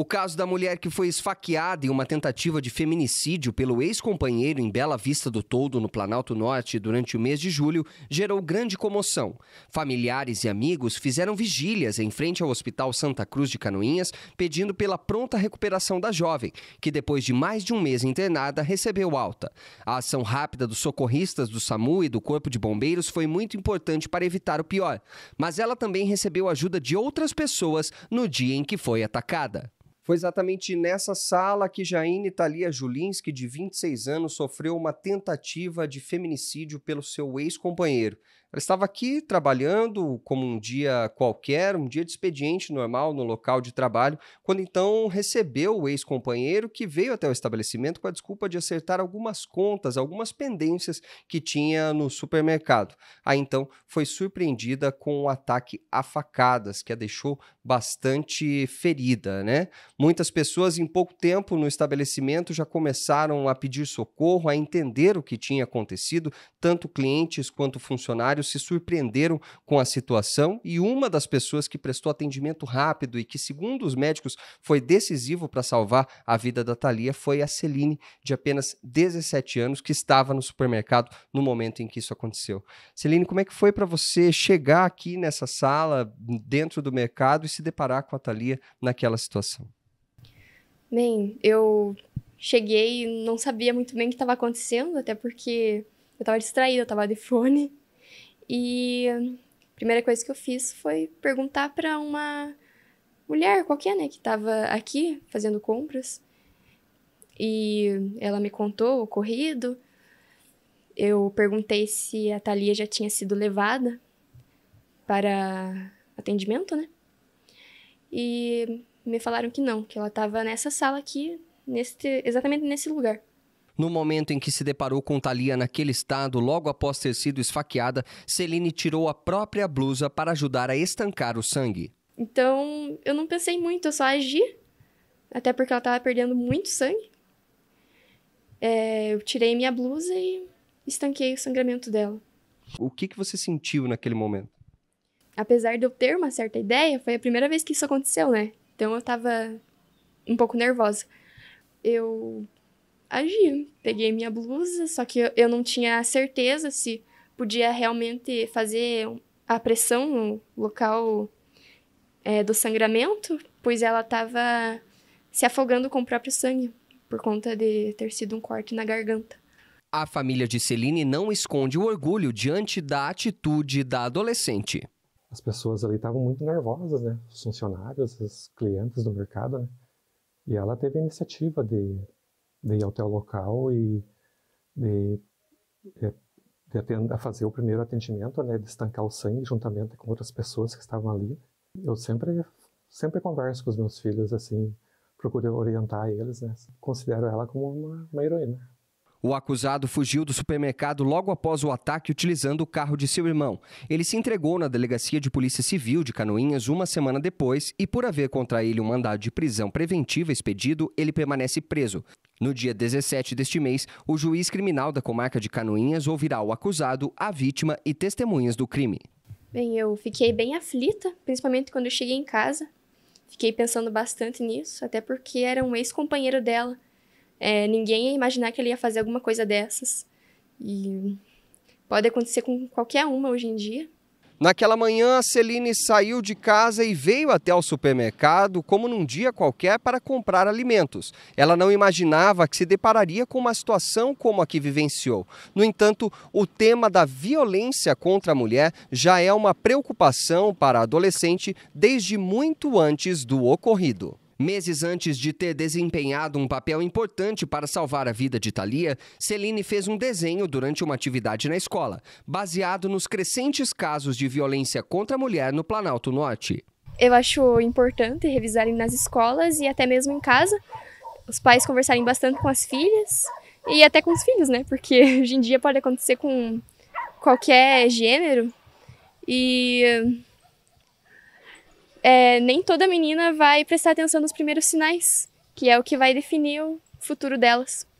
O caso da mulher que foi esfaqueada em uma tentativa de feminicídio pelo ex-companheiro em Bela Vista do Toldo, no Planalto Norte, durante o mês de julho, gerou grande comoção. Familiares e amigos fizeram vigílias em frente ao Hospital Santa Cruz de Canoinhas, pedindo pela pronta recuperação da jovem, que depois de mais de um mês internada, recebeu alta. A ação rápida dos socorristas do SAMU e do Corpo de Bombeiros foi muito importante para evitar o pior, mas ela também recebeu ajuda de outras pessoas no dia em que foi atacada. Foi exatamente nessa sala que Jaine Thalia Julinski, de 26 anos, sofreu uma tentativa de feminicídio pelo seu ex-companheiro. Ela estava aqui trabalhando como um dia qualquer, um dia de expediente normal no local de trabalho, quando então recebeu o ex-companheiro que veio até o estabelecimento com a desculpa de acertar algumas contas, algumas pendências que tinha no supermercado. Aí então foi surpreendida com um ataque a facadas, que a deixou bastante ferida, né? Muitas pessoas, em pouco tempo no estabelecimento, já começaram a pedir socorro, a entender o que tinha acontecido. Tanto clientes quanto funcionários se surpreenderam com a situação e uma das pessoas que prestou atendimento rápido e que, segundo os médicos, foi decisivo para salvar a vida da Thalia foi a Celine, de apenas 17 anos, que estava no supermercado no momento em que isso aconteceu. Celine, como é que foi para você chegar aqui nessa sala, dentro do mercado, e se deparar com a Thalia naquela situação? Bem, eu cheguei e não sabia muito bem o que estava acontecendo, até porque eu estava distraída, eu estava de fone. E a primeira coisa que eu fiz foi perguntar para uma mulher qualquer, né, que estava aqui fazendo compras. E ela me contou o ocorrido. Eu perguntei se a Thalia já tinha sido levada para atendimento, né? E me falaram que não, que ela estava nessa sala aqui, nesse, exatamente nesse lugar. No momento em que se deparou com Thalia naquele estado, logo após ter sido esfaqueada, Celine tirou a própria blusa para ajudar a estancar o sangue. Então, eu não pensei muito, eu só agi, até porque ela estava perdendo muito sangue. É, eu tirei minha blusa e estanquei o sangramento dela. O que, que você sentiu naquele momento? Apesar de eu ter uma certa ideia, foi a primeira vez que isso aconteceu, né? Então eu tava um pouco nervosa. Eu agi, peguei minha blusa, só que eu não tinha certeza se podia realmente fazer a pressão no local é, do sangramento, pois ela estava se afogando com o próprio sangue, por conta de ter sido um corte na garganta. A família de Celine não esconde o orgulho diante da atitude da adolescente as pessoas ali estavam muito nervosas, né? Os funcionários, os clientes do mercado, né? E ela teve a iniciativa de, de ir até o local e de, de, fazer o primeiro atendimento, né? De estancar o sangue juntamente com outras pessoas que estavam ali. Eu sempre, sempre converso com os meus filhos, assim, procuro orientar eles, né? Considero ela como uma, uma heroína. O acusado fugiu do supermercado logo após o ataque utilizando o carro de seu irmão. Ele se entregou na delegacia de Polícia Civil de Canoinhas uma semana depois e, por haver contra ele um mandado de prisão preventiva expedido, ele permanece preso. No dia 17 deste mês, o juiz criminal da comarca de Canoinhas ouvirá o acusado, a vítima e testemunhas do crime. Bem, eu fiquei bem aflita, principalmente quando eu cheguei em casa. Fiquei pensando bastante nisso, até porque era um ex-companheiro dela é, ninguém ia imaginar que ele ia fazer alguma coisa dessas. E pode acontecer com qualquer uma hoje em dia. Naquela manhã, Celine saiu de casa e veio até o supermercado, como num dia qualquer, para comprar alimentos. Ela não imaginava que se depararia com uma situação como a que vivenciou. No entanto, o tema da violência contra a mulher já é uma preocupação para a adolescente desde muito antes do ocorrido. Meses antes de ter desempenhado um papel importante para salvar a vida de Thalia, Celine fez um desenho durante uma atividade na escola, baseado nos crescentes casos de violência contra a mulher no Planalto Norte. Eu acho importante revisarem nas escolas e até mesmo em casa, os pais conversarem bastante com as filhas e até com os filhos, né? Porque hoje em dia pode acontecer com qualquer gênero. E é, nem toda menina vai prestar atenção nos primeiros sinais, que é o que vai definir o futuro delas.